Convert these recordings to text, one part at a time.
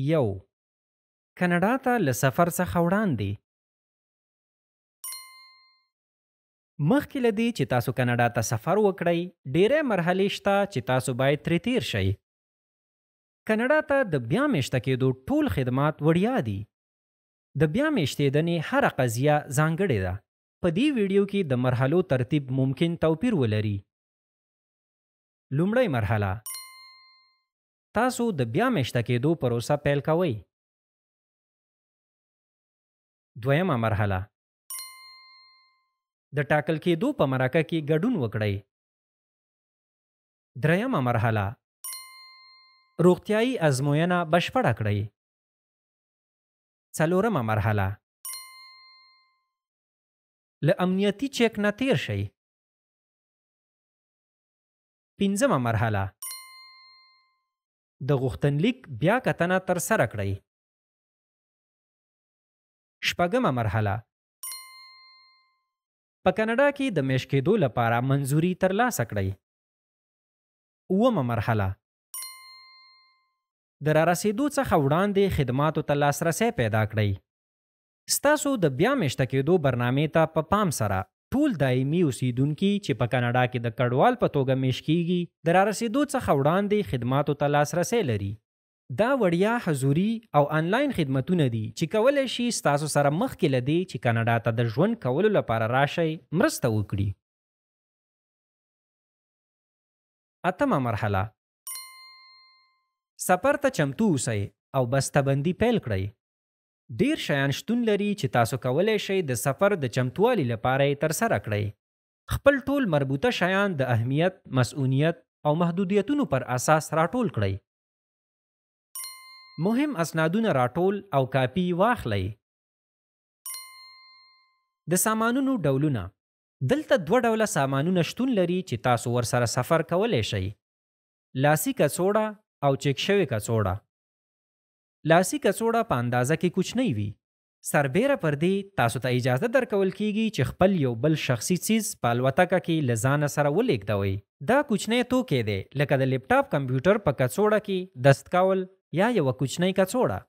یو کاناډا ته له سفر څخه وړاندې مخکې له دې چې تاسو کاناډا ته سفر وکړئ ډېرې مرحلې شته چې تاسو باید ترې تیر شئ کاناډا ته د بیا میشته کېدو ټول خدمات وړیا دي د بیا میشتېدنې هره قضیه ځانګړې ده په دې ویډیو کې د مرحلو ترتیب ممکن توپیر ولري لومړی مرحله تاسو د بیا میشته کېدو پروسه پیل کوئ دویمه مرحله د ټاکل کېدو په مرکه کې ګډون وکړئ دریمه مرحله روغتیایی ازموینه بشپړه کړئ څلورمه مرحله له امنیتي چک نه تیر شئ پنځمه مرحله د غوښتنلیک بیا کتنه تر سره کړئ شپږمه مرحله په کاناډا کې د میش کېدو لپاره منځوري ترلاسه کړئ اوومه مرحله د را رسیدو څخه وړاندې خدماتو ته لاسرسی پیدا کړئ ستاسو د بیا میشته کېدو برنامې ته په پا پام سره ټول دایمي اوسیدونکو چې په کاناډا کې د کډوال په توګه میش کیږي د رارسیدو څخه وړاندې خدماتو ته لاسرسي لري دا وړیا حضوري او انلاین خدمتونه دي چې کولای شي ستاسو سره مخ کې لدی چې کاناډا ته د ژوند کولو لپاره راشي مرسته وکړي اتمه مرحله سفر ته چمتو اوسئ او بستهبندي پیل کړئ ډیر شیان شتون لري چې تاسو کولی شئ د سفر د چمتووالي لپاره یې ترسره کړئ خپل ټول مربوطه شیان د اهمیت مسؤونیت او محدودیتونو پر اساس راټول کړئ مهم اسنادونه راټول او کاپی واخلئ د سامانونو ډولونه دلته دوه ډوله سامانونه شتون لري چې تاسو ورسره سفر کولی شئ لاسي کڅوړه او چک شوې کڅوړه لاسي کڅوړه په اندازه کې کوچنۍ وي سربیره پر دې تاسو ته اجازه درکول کیږي چې خپل یو بل شخصي چیز په الوتکه کې لزان سره ولیکدوي دا کوچنی توکې دی لکه د لپټاپ کمپیوټر په کڅوړه کې دستکول یا یو کوچنی کڅوړه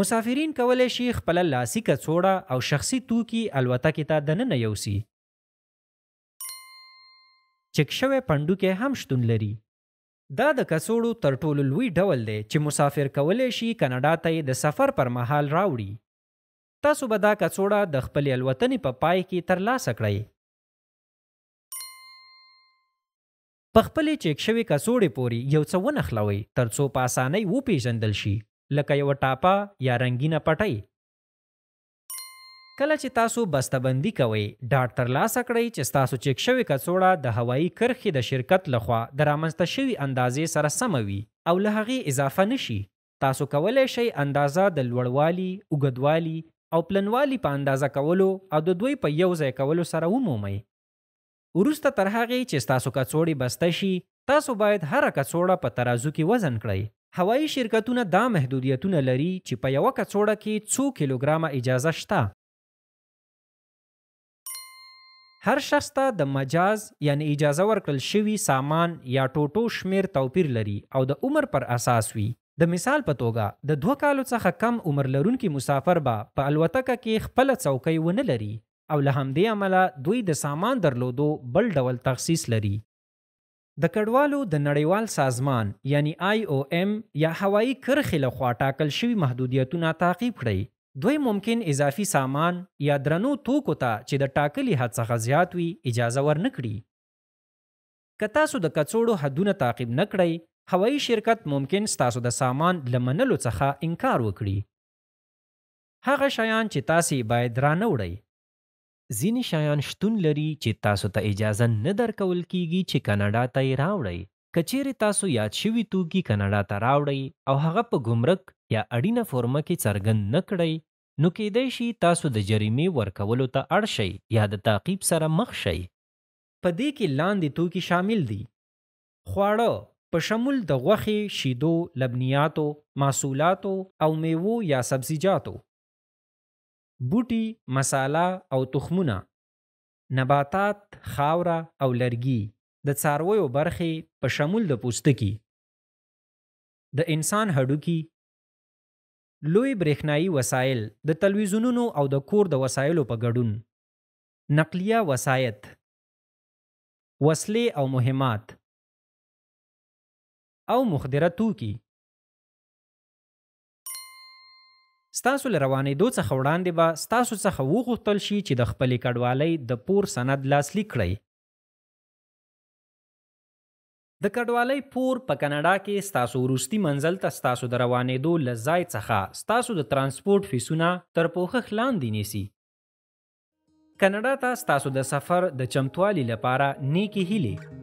مسافرین کولای شي خپل لاسي کڅوړه او شخصي توکي الوتکې ته دننه یوسي چک شوی پندوکې هم شتون لري دا د کڅوړو تر ټولو لوی ډول دی چې مسافر کولی شي کاناډا ته د سفر پر مهال راوړي تاسو به دا کڅوړه د خپلې الوتنې په پا پای کې ترلاسه کړئ په خپلې چیک شوي کڅوړې پورې یو څه ونښلوئ تر څو په اسانۍ وپیژندل شي لکه یوه ټاپه یا رنګینه پټۍ کله چې تاسو بستهبندي کوئ ډاټ ترلاسه کړئ چې ستاسو چک شوی کڅوړه د هوایی کرښې د شرکت لخوا د رامنځته شوي اندازې سره سمه وي او له هغې اضافه نشي تاسو کولی شئ اندازه د لوړوالي اوږدوالي او پلنوالي په اندازه کولو او د دوی په یو ځای کولو سره ومومئ وروسته تر هغې چې ستاسو کڅوړې بسته شي تاسو باید هره کڅوړه په ترازو کې وزن کړئ هوایی شرکتونه دا محدودیتونه لري چې په یوه کڅوړه کې څو کیلوګرامه اجازه شته هر شخص ته د مجاز یعنی اجازه ورکړل شوی سامان یا ټوټو شمیر توپیر لري او د عمر پر اساس وي د مثال په توګه د دوه کالو څخه کم عمر لرونکي مسافر به په الوتکه کې خپل څوکۍ ونه لري او له همدې عمله دوی د سامان درلودو بل ډول تخصیص لري د کډوالو د نړیوال سازمان یعنی آی او ایم یا هوایی کرخې لخوا ټاکل شوي محدودیتونه تعقیب کړئ دوی ممکن اضافي سامان یا درنو توکو ته چې د ټاکلي حد څخه زیات وي اجازه ورنکړي که تاسو د کڅوړو حدونه تعقیب نه کړئ هوایي شرکت ممکن ستاسو د سامان لمنلو څخه انکار وکړي هغه شیان چې تاسې باید رانه وړئ ځینې شیان شتون لري چې تاسو ته اجازه نه درکول کیږي چې کاناډا ته یې راوړئ کچېرې تاسو یاد شوي توکي کاناډا ته راوړئ او هغه په ګمرک یا اړینه فورمه کې څرګند نه کړئ نو کېدای شي تاسو د جریمې ورکولو ته اړ شئ یا د تعقیب سره مخ شئ په دې کې لاندې توکي شامل دي خواړه په شمول د غوښې شیدو لبنیاتو محصولاتو او میوو یا سبزیجاتو بوټي مساله او تخمونه نباتات خاوره او لرګي د څارویو برخې په شمول د پوستکي د انسان هډوکي لوی برېښنایی وسایل د تلویزیونونو او د کور د وسایلو په ګډون نقلیه وسایط وسلې او مهمات او مخدره توکي ستاسو له روانېدو څخه وړاندې به ستاسو څخه وغوښتل شي چې د خپلې کډوالۍ د پور سند لاسلیک کړئ د کډوالۍ پور په کاناډا کې ستاسو وروستي منزل ته ستاسو د روانېدو له ځای څخه ستاسو د ترانسپورت فیسونه تر پوښښ لاندې نیسي کاناډا ته ستاسو د سفر د چمتووالي لپاره نیکی هیلې